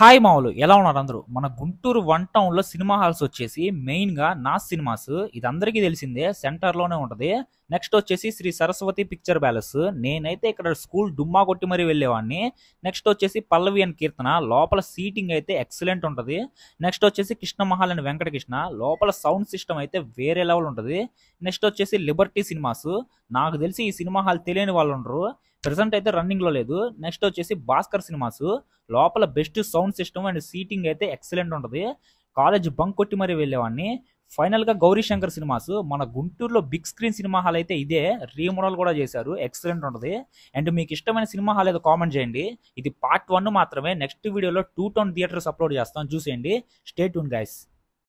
hi మావులు ఎలా ఉన్నారు అందరూ మన గుంటూరు వన్ టౌన్లో సినిమా హాల్స్ వచ్చేసి మెయిన్గా నా సినిమాస్ ఇది అందరికీ తెలిసిందే సెంటర్లోనే ఉంటుంది నెక్స్ట్ వచ్చేసి శ్రీ సరస్వతి పిక్చర్ ప్యాలెస్ నేనైతే ఇక్కడ స్కూల్ డుమ్మా కొట్టి మరీ వెళ్ళేవాడిని నెక్స్ట్ వచ్చేసి పల్లవి అండ్ కీర్తన లోపల సీటింగ్ అయితే ఎక్సలెంట్ ఉంటుంది నెక్స్ట్ వచ్చేసి కృష్ణ మహల్ అండ్ వెంకటకృష్ణ లోపల సౌండ్ సిస్టమ్ అయితే వేరే లెవెల్ ఉంటుంది నెక్స్ట్ వచ్చేసి లిబర్టీ సినిమాస్ నాకు తెలిసి ఈ సినిమా హాల్ తెలియని వాళ్ళు ఉండరు ప్రెసెంట్ అయితే రన్నింగ్లో లేదు నెక్స్ట్ వచ్చేసి భాస్కర్ సినిమాస్ లోపల best sound system and seating అయితే ఎక్సలెంట్ ఉంటుంది కాలేజ్ బంక్ కొట్టి మరీ వెళ్ళేవాడిని ఫైనల్గా గౌరీ శంకర్ సినిమాస్ మన గుంటూరులో బిగ్ స్క్రీన్ సినిమా హాల్ అయితే ఇదే రీమోడల్ కూడా చేశారు ఎక్సలెంట్ ఉంటుంది అండ్ మీకు ఇష్టమైన సినిమా హాల్ ఏదో కామెంట్ చేయండి ఇది పార్ట్ వన్ మాత్రమే నెక్స్ట్ వీడియోలో టూ టౌన్ థియేటర్స్ అప్లోడ్ చేస్తాం చూసేయండి స్టేట్ ఉన్ గైస్